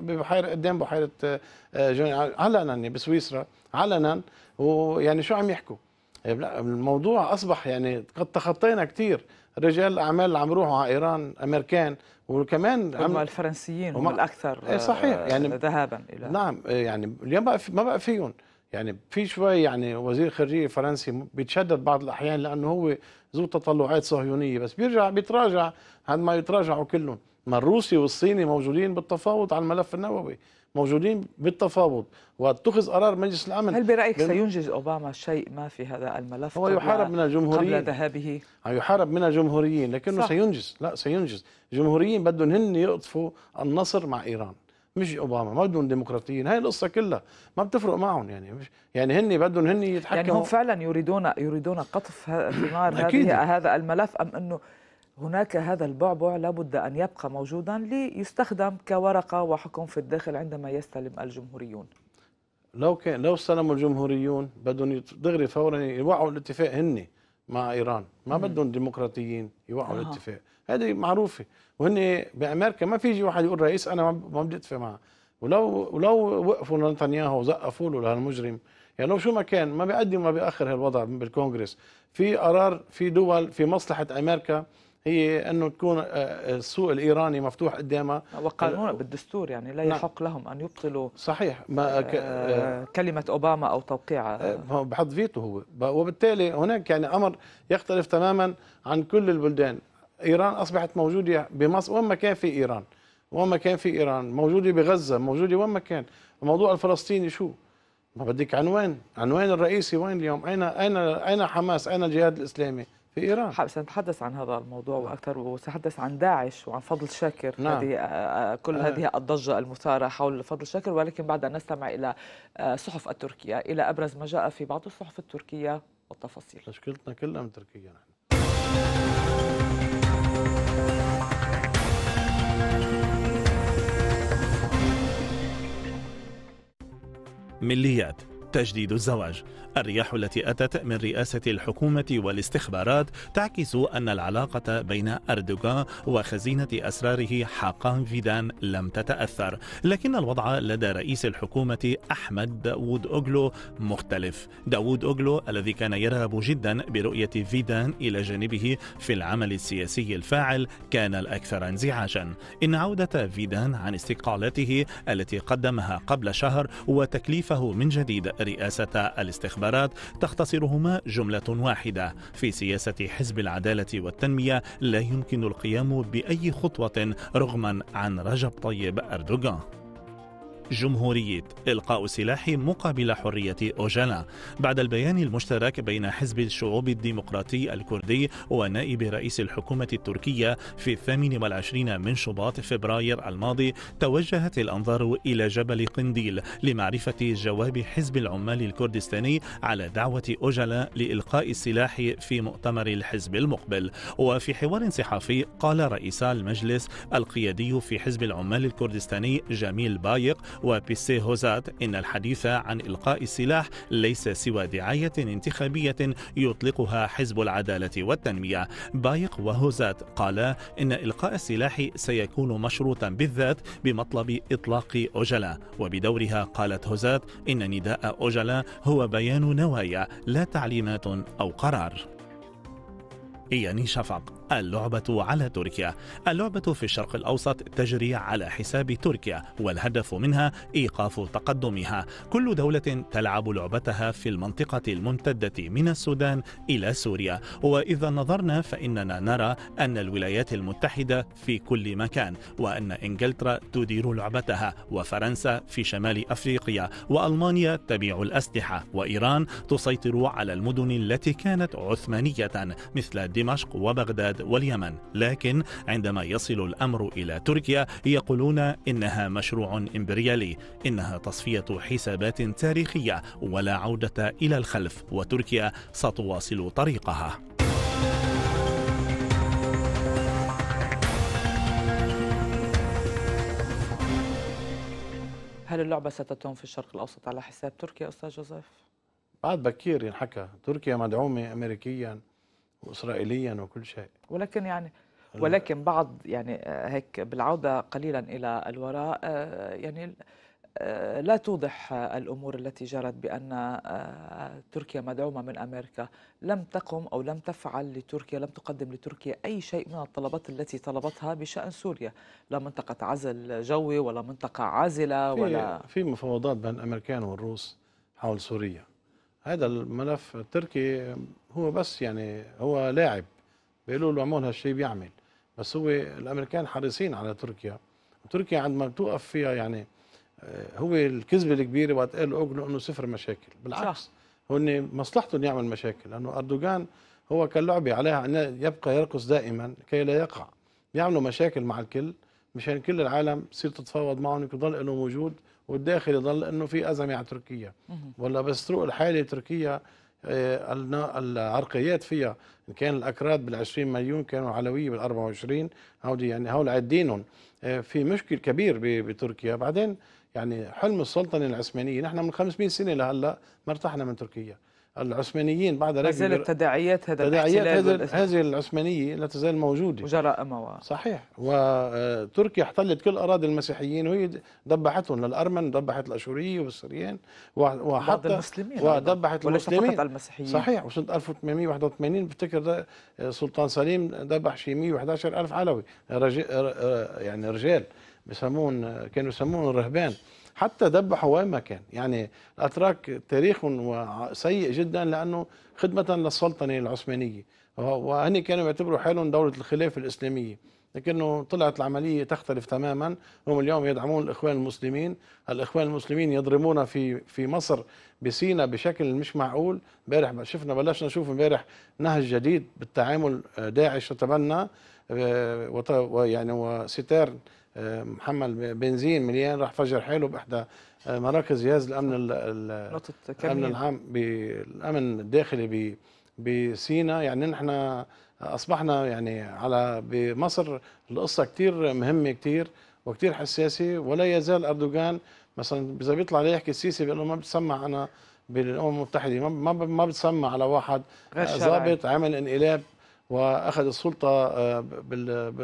ببحيره قدام بحيره آه، علنا يعني بسويسرا علنا ويعني شو عم يحكوا الموضوع اصبح يعني قد تخطينا كثير رجال الاعمال اللي عم يروحوا على ايران امريكان وكمان هم الفرنسيين هم الاكثر إيه صحيح آه، يعني ذهابا الى نعم إيه، يعني اليوم بقى ما بقى فيهم يعني في شوي يعني وزير خارجيه فرنسي بيتشدد بعض الاحيان لانه هو ذو تطلعات صهيونيه بس بيرجع بيتراجع عندما يتراجعوا كلهم ما الروسي والصيني موجودين بالتفاوض على الملف النووي موجودين بالتفاوض واتخذ قرار مجلس الامن هل برايك بم... سينجز اوباما شيء ما في هذا الملف هو يحارب من الجمهوريين قبل ذهابه يحارب من الجمهوريين لكنه صح. سينجز لا سينجز الجمهوريين بدهم هن يقطفوا النصر مع ايران مش اوباما ما بدهم ديمقراطيين هاي القصه كلها ما بتفرق معهم يعني مش يعني هن بدهم هن يتحكموا يعني هم فعلا يريدون يريدون قطف ثمار هذه هذا الملف ام انه هناك هذا البعبع لابد أن يبقى موجودا ليستخدم كورقة وحكم في الداخل عندما يستلم الجمهوريون لو كان لو استلموا الجمهوريون بدهم دغري فورا يوقعوا الاتفاق هن مع ايران ما بدهم ديمقراطيين يوقعوا آه. الاتفاق هذه معروفه وهن بامريكا ما في يجي واحد يقول رئيس انا ما بدي اتفق معه ولو ولو وقفوا نتنياهو وزقفوا له لهالمجرم يعني لو شو ما كان ما بيقدم ما بيأخر هالوضع بالكونغرس في قرار في دول في مصلحه امريكا هي انه تكون آه، آه، السوق الايراني مفتوح قدامها وقانونا بالدستور يعني لا نعم. يحق نعم. لهم ان يبطلوا صحيح ما آه، ك... كلمه اوباما او توقيعها بحط فيتو هو وبالتالي هناك يعني امر يختلف تماما عن كل البلدان ايران اصبحت موجوده بمصر وين ما كان في ايران وين ما كان في ايران موجوده بغزه موجوده وين ما كان الموضوع الفلسطيني شو ما بدك عنوان عنوان الرئيسي وين اليوم اين اين اين حماس اين الجهاد الاسلامي في إيران سنتحدث عن هذا الموضوع وأكثر وسنتحدث عن داعش وعن فضل شاكر نعم. هذه آه، آه، كل أه. هذه الضجة المثارة حول فضل شاكر ولكن بعد أن نستمع إلى صحف التركية إلى أبرز ما جاء في بعض الصحف التركية والتفاصيل تشكيلتنا كلها من تركيا نحن مليات تجديد الزواج الرياح التي أتت من رئاسة الحكومة والاستخبارات تعكس أن العلاقة بين أردوغان وخزينة أسراره حقان فيدان لم تتأثر لكن الوضع لدى رئيس الحكومة أحمد داوود أوغلو مختلف داوود أوغلو الذي كان يرغب جدا برؤية فيدان إلى جانبه في العمل السياسي الفاعل كان الأكثر انزعاجا إن عودة فيدان عن استقالته التي قدمها قبل شهر وتكليفه من جديد رئاسة الاستخبارات تختصرهما جملة واحدة في سياسة حزب العدالة والتنمية لا يمكن القيام بأي خطوة رغما عن رجب طيب أردوغان جمهورية إلقاء سلاح مقابل حرية أوجالا بعد البيان المشترك بين حزب الشعوب الديمقراطي الكردي ونائب رئيس الحكومة التركية في الثامن والعشرين من شباط فبراير الماضي توجهت الأنظار إلى جبل قنديل لمعرفة جواب حزب العمال الكردستاني على دعوة أوجالا لإلقاء السلاح في مؤتمر الحزب المقبل وفي حوار صحفي قال رئيس المجلس القيادي في حزب العمال الكردستاني جميل بايق وبيسي هوزات إن الحديث عن إلقاء السلاح ليس سوى دعاية انتخابية يطلقها حزب العدالة والتنمية بايق وهوزات قالا إن إلقاء السلاح سيكون مشروطا بالذات بمطلب إطلاق أوجلا وبدورها قالت هوزات إن نداء أوجلا هو بيان نوايا لا تعليمات أو قرار إياني شفق اللعبة على تركيا اللعبة في الشرق الأوسط تجري على حساب تركيا والهدف منها إيقاف تقدمها كل دولة تلعب لعبتها في المنطقة الممتدة من السودان إلى سوريا وإذا نظرنا فإننا نرى أن الولايات المتحدة في كل مكان وأن إنجلترا تدير لعبتها وفرنسا في شمال أفريقيا وألمانيا تبيع الأسلحة وإيران تسيطر على المدن التي كانت عثمانية مثل دمشق وبغداد واليمن لكن عندما يصل الأمر إلى تركيا يقولون إنها مشروع إمبريالي إنها تصفية حسابات تاريخية ولا عودة إلى الخلف وتركيا ستواصل طريقها هل اللعبة ستتم في الشرق الأوسط على حساب تركيا أستاذ جوزيف؟ بعد بكير ينحكى تركيا مدعومة أمريكيا واسرائيليا وكل شيء ولكن يعني آه. ولكن بعض يعني آه، هيك بالعوده قليلا الى الوراء آه، يعني لا توضح الامور التي جرت بان تركيا مدعومه من امريكا، لم تقم او لم تفعل لتركيا، لم تقدم لتركيا اي شيء من الطلبات التي طلبتها بشان سوريا، لا منطقه عزل جوي ولا منطقه عازله ولا في مفاوضات بين الامريكان والروس حول سوريا هذا الملف التركي هو بس يعني هو لاعب بيقولوا له اعمل هالشيء بيعمل بس هو الامريكان حريصين على تركيا وتركيا عندما بتوقف فيها يعني آه، هو الكذبه الكبيره وقت قال اوغلو انه صفر مشاكل بالعكس هن مصلحتهم يعمل مشاكل لانه اردوغان هو كاللعبه عليها ان يبقى يرقص دائما كي لا يقع بيعملوا مشاكل مع الكل مشان كل العالم تصير تتفاوض معهم يضل له موجود والداخل يضل انه في ازمه على تركيا ولا بس تروق الحاله تركيا آه، العرقيات فيها ان كان الاكراد بال20 مليون كانوا علويه بال24 هودي يعني هول عدينهم آه، في مشكل كبير بتركيا بعدين يعني حلم السلطنه العثمانيه نحن من 500 سنه لهلا ما ارتحنا من تركيا العثمانيين بعد ما زالت تداعيات هذا تداعيات هذه هذه العثمانيه لا تزال موجوده وجرائمها و... صحيح آه، وتركيا احتلت كل اراضي المسيحيين وهي دبحتهم للارمن دبحت الاشوريه والسريان وحتى المسلمين ودبحت المسلمين فقط المسيحيين صحيح وسنه 1881 بفتكر آه، سلطان سليم دبح شي 111 الف علوي رجال آه، يعني رجال بسمون كانوا يسمون الرهبان حتى ذبحوا وين ما كان يعني الأتراك تاريخهم سيء جدا لأنه خدمة للسلطنة العثمانية وهني كانوا يعتبروا حالهم دولة الخلافة الإسلامية لكنه طلعت العملية تختلف تماما هم اليوم يدعمون الإخوان المسلمين الإخوان المسلمين يضربون في في مصر بسينا بشكل مش معقول امبارح شفنا بلشنا نشوف امبارح نهج جديد بالتعامل داعش تبنى آه، ويعني وستار محمل بنزين مليان راح فجر حاله باحدى آه، مراكز جهاز الامن الامن العام بالامن الداخلي بسينا يعني نحن اصبحنا يعني على بمصر القصه كثير مهمه كثير وكثير حساسه ولا يزال اردوغان مثلا اذا بيطلع لي يحكي السيسي بيقول له ما بتسمع انا بالامم المتحده ما ما بتسمع على واحد ضابط آه، عمل انقلاب واخذ السلطه آه،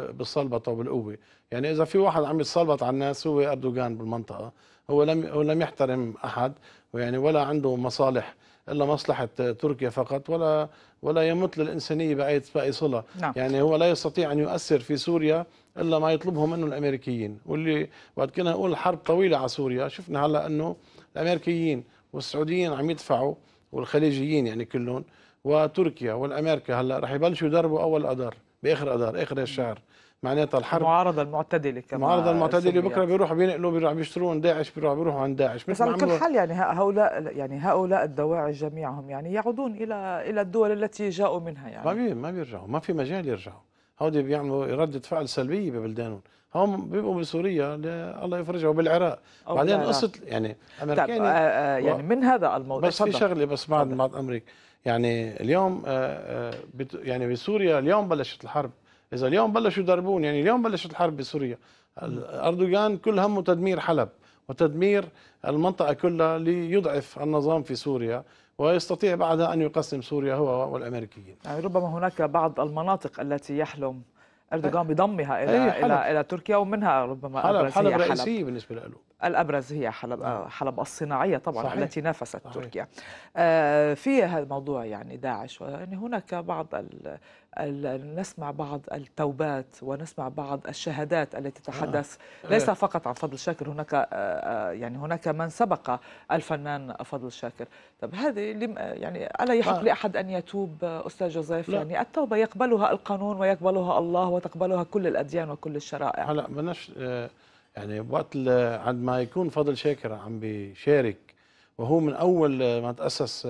بالصلبطه وبالقوه يعني اذا في واحد عم يتصلبط على الناس هو اردوغان بالمنطقه هو لم هو لم يحترم احد ويعني ولا عنده مصالح الا مصلحه تركيا فقط ولا ولا يمت للانسانيه باي باي صله نعم. يعني هو لا يستطيع ان يؤثر في سوريا الا ما يطلبه منه الامريكيين واللي وقت كنا نقول حرب طويله على سوريا شفنا هلا انه الامريكيين والسعوديين عم يدفعوا والخليجيين يعني كلهم وتركيا والامريكا هلا رح يبلشوا يدربوا اول اذار باخر اذار اخر الشهر معناتها الحرب المعارضه المعتدله كمان المعارضه المعتدله بكره بيروحوا بينقلوا بيروحوا بيشترون داعش بيروحوا بيروحوا عند داعش بس على كل حال يعني هؤلاء يعني هؤلاء الدواعي جميعهم يعني يعودون الى الى الدول التي جاءوا منها يعني ما بي ما بيرجعوا ما في مجال يرجعوا هودي بيعملوا ردة فعل سلبية ببلدانهم هم بيبقوا بسوريا الله يفرجها وبالعراق بعدين قصه يعني امريكاني طب آه، آه، يعني من هذا الموضوع بس في شغله بس بعد ما بعد امريكا يعني اليوم آه، يعني بسوريا اليوم بلشت الحرب اذا اليوم بلشوا يضربون يعني اليوم بلشت الحرب بسوريا اردوغان كل همه تدمير حلب وتدمير المنطقه كلها ليضعف النظام في سوريا ويستطيع بعدها ان يقسم سوريا هو والامريكيين يعني ربما هناك بعض المناطق التي يحلم اردوغان بيضمها الى أي الى الى تركيا ومنها ربما حلب ابرز حلب هي حلب بالنسبه له الابرز هي حلب نعم. حلب الصناعيه طبعا صحيح. التي نافست صحيح. تركيا آه، في هذا الموضوع يعني داعش يعني هناك بعض نسمع بعض التوبات ونسمع بعض الشهادات التي تتحدث آه. آه. ليس فقط عن فضل شاكر هناك آه، يعني هناك من سبق الفنان فضل شاكر طب هذه يعني الا يحق لاحد ان يتوب استاذ جوزيف يعني التوبه يقبلها القانون ويقبلها الله وتقبلها كل الاديان وكل الشرائع هلا بدناش يعني وقت عند ما يكون فضل شاكر عم بيشارك وهو من اول ما تاسس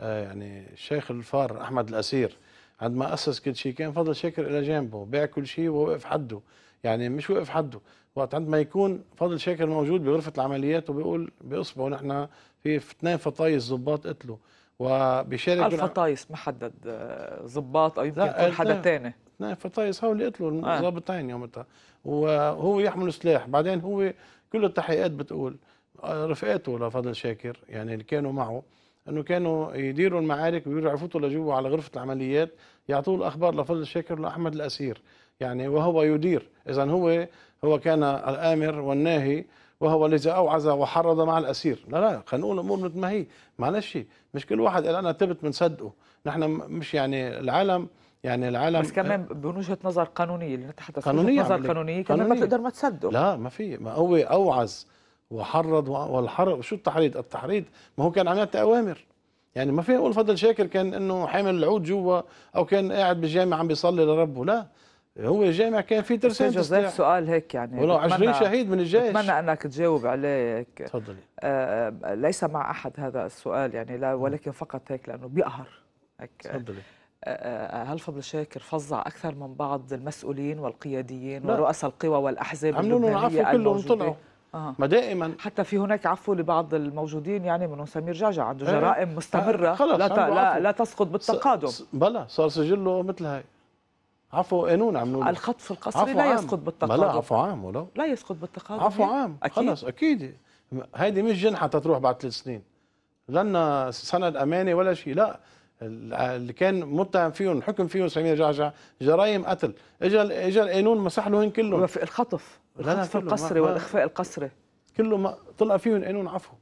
يعني الشيخ الفار احمد الاسير عند ما اسس كل شيء كان فضل شاكر الى جانبه باع كل شيء ووقف حده يعني مش وقف حده وقت عند ما يكون فضل شاكر موجود بغرفه العمليات وبيقول باصبعه نحن في اثنين فطايس ضباط قتلوا وبيشارك الفطايس ما حدد آه، ضباط او يمكن يكون حدا ثاني اثنين فطايس هو اللي قتلوا الضابطين آه. يومتها وهو يحمل سلاح بعدين هو كل التحقيقات بتقول آه، رفقاته لفضل شاكر يعني اللي كانوا معه انه كانوا يديروا المعارك يفوتوا لجوا على غرفه العمليات يعطوا الاخبار لفضل شاكر لاحمد الاسير يعني وهو يدير اذا هو هو كان الامر والناهي وهو الذي اوعز وحرض مع الاسير لا لا خلينا نقول الامور مثل ما هي معلش مش كل واحد قال انا تبت بنصدقه نحن مش يعني العالم يعني العالم بس كمان من وجهه نظر قانونيه لنتحدث قانونية نظر قانونيه كمان ما بتقدر ما تصدقه لا ما في ما هو اوعز وحرض والحرض شو التحريض التحريض ما هو كان عم يعطي اوامر يعني ما فينا اقول فضل شاكر كان انه حامل العود جوا او كان قاعد بالجامع عم بيصلي لربه لا هو الجامع كان فيه ترسانة جوزيف سؤال هيك يعني ولو 20 شهيد من الجيش بتمنى انك تجاوب عليه تفضلي آه،, آه ليس مع احد هذا السؤال يعني لا ولكن فقط هيك لانه بيقهر هيك تفضلي آه، آه، هل فضل شاكر فظع اكثر من بعض المسؤولين والقياديين ورؤساء القوى والاحزاب عملوا لهم عفو كلهم طلعوا آه. ما دائما حتى في هناك عفو لبعض الموجودين يعني منهم سمير جعجع عنده إيه. جرائم آه، مستمره آه. خلص لا, ت... لا لا تسقط بالتقادم س... بلا صار سجله مثل هاي عفو قانون عملوا الخطف القسري لا يسقط بالتقادم بلا عفو عام ولو لا يسقط بالتقادم عفو يعني عام خلص اكيد هيدي مش جنحه تروح بعد ثلاث سنين لنا سند امانه ولا شيء لا اللي كان متهم فيهم حكم فيهم سمير جعجع جرائم قتل اجى اجى القانون مسح لهم كلهم الخطف الخطف القسري والاخفاء القسري كله ما طلع فيهم قانون عفو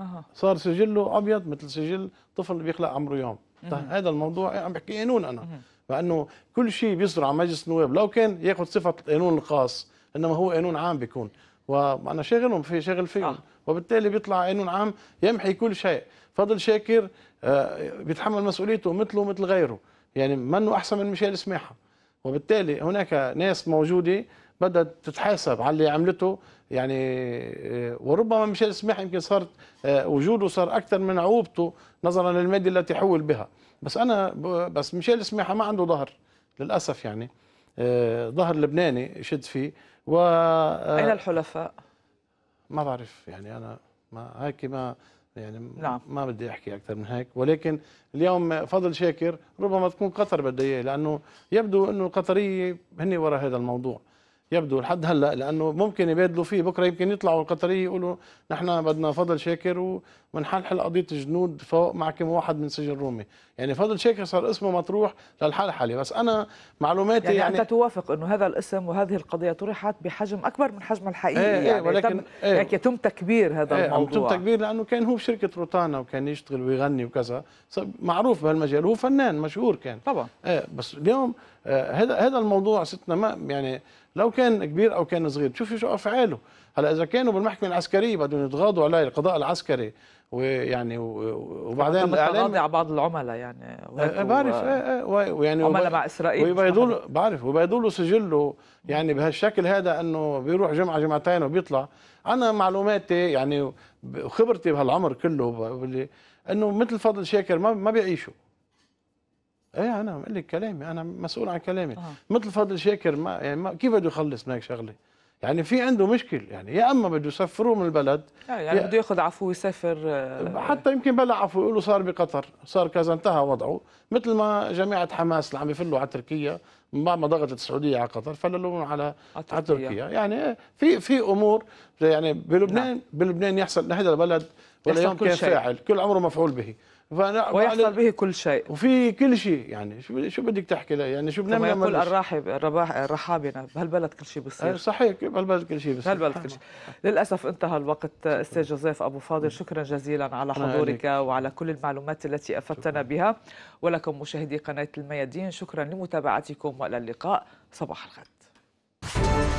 أه. صار سجله ابيض مثل سجل طفل بيخلق عمره يوم طيب، هذا الموضوع عم بحكي قانون انا فانه كل شيء بيصدر على مجلس النواب لو كان ياخذ صفه القانون الخاص انما هو قانون عام بيكون وانا شاغلهم في شاغل فيهم آه. وبالتالي بيطلع قانون عام يمحي كل شيء فضل شاكر آه بيتحمل مسؤوليته مثله مثل غيره يعني منه احسن من ميشيل سماحه وبالتالي هناك ناس موجوده بدها تتحاسب على اللي عملته يعني آه، وربما ميشيل سماح يمكن صارت آه، وجوده صار اكثر من عوبته نظرا للمادة التي حول بها بس انا بس ميشيل سماحه ما عنده ظهر للاسف يعني آه، ظهر لبناني شد فيه و اين الحلفاء؟ ما بعرف يعني انا ما هيك ما يعني نعم. ما بدي احكي اكثر من هيك ولكن اليوم فضل شاكر ربما تكون قطر بدها اياه لانه يبدو انه القطريه هن وراء هذا الموضوع يبدو لحد هلا لانه ممكن يبادلوا فيه بكره يمكن يطلعوا القطريه يقولوا نحن بدنا فضل شاكر ومنحلحل قضيه الجنود فوق كم واحد من سجن رومي، يعني فضل شاكر صار اسمه مطروح للحلحله، بس انا معلوماتي يعني, يعني انت توافق انه هذا الاسم وهذه القضيه طرحت بحجم اكبر من حجم الحقيقي ايه, إيه، يعني ولكن تم ايه يعني يتم تكبير هذا ايه الموضوع يتم تكبير لانه كان هو بشركه روتانا وكان يشتغل ويغني وكذا، معروف بهالمجال، هو فنان مشهور كان طبعا ايه بس اليوم آه، هذا هذا الموضوع ستنا ما يعني لو كان كبير او كان صغير شوفي شو افعاله هلا اذا كانوا بالمحكمه العسكريه بدهم يتغاضوا عليه القضاء العسكري ويعني وبعدين الاعلام على بعض العملاء يعني أه بعرف أه, آه، ويعني عملاء مع اسرائيل ويبيضوا له بعرف ويبيضوا له سجله يعني بهالشكل هذا انه بيروح جمعه جمعتين وبيطلع انا معلوماتي يعني خبرتي بهالعمر كله انه مثل فضل شاكر ما ما بيعيشوا ايه انا عم لك كلامي انا مسؤول عن كلامي آه. مثل فضل شاكر ما يعني ما كيف بده يخلص من هيك شغله يعني في عنده مشكل يعني يا اما بده يسفروه من البلد آه، يعني بده ياخذ عفو ويسافر آه، حتى يمكن بلا عفو يقولوا صار بقطر صار كذا انتهى وضعه مثل ما جماعه حماس اللي عم يفلوا على تركيا من بعد ما ضغطت السعوديه على قطر فللوهم على على تركيا يعني في في امور يعني بلبنان نعم. بلبنان يحصل هذا البلد ولا يوم كان شيء. فاعل كل عمره مفعول به فانا ويحصل به كل شيء وفي كل شيء يعني شو شو بدك تحكي له يعني شو بنعمل كما يقول الراحب الرباح الرحابنا بهالبلد كل شيء بصير أه، صحيح بهالبلد كل شيء بصير بهالبلد كل آه. شيء للاسف انتهى الوقت استاذ جوزيف ابو فاضل شكرا جزيلا على حضورك وعلى كل المعلومات التي افدتنا بها ولكم مشاهدي قناه الميادين شكرا لمتابعتكم والى اللقاء صباح الخير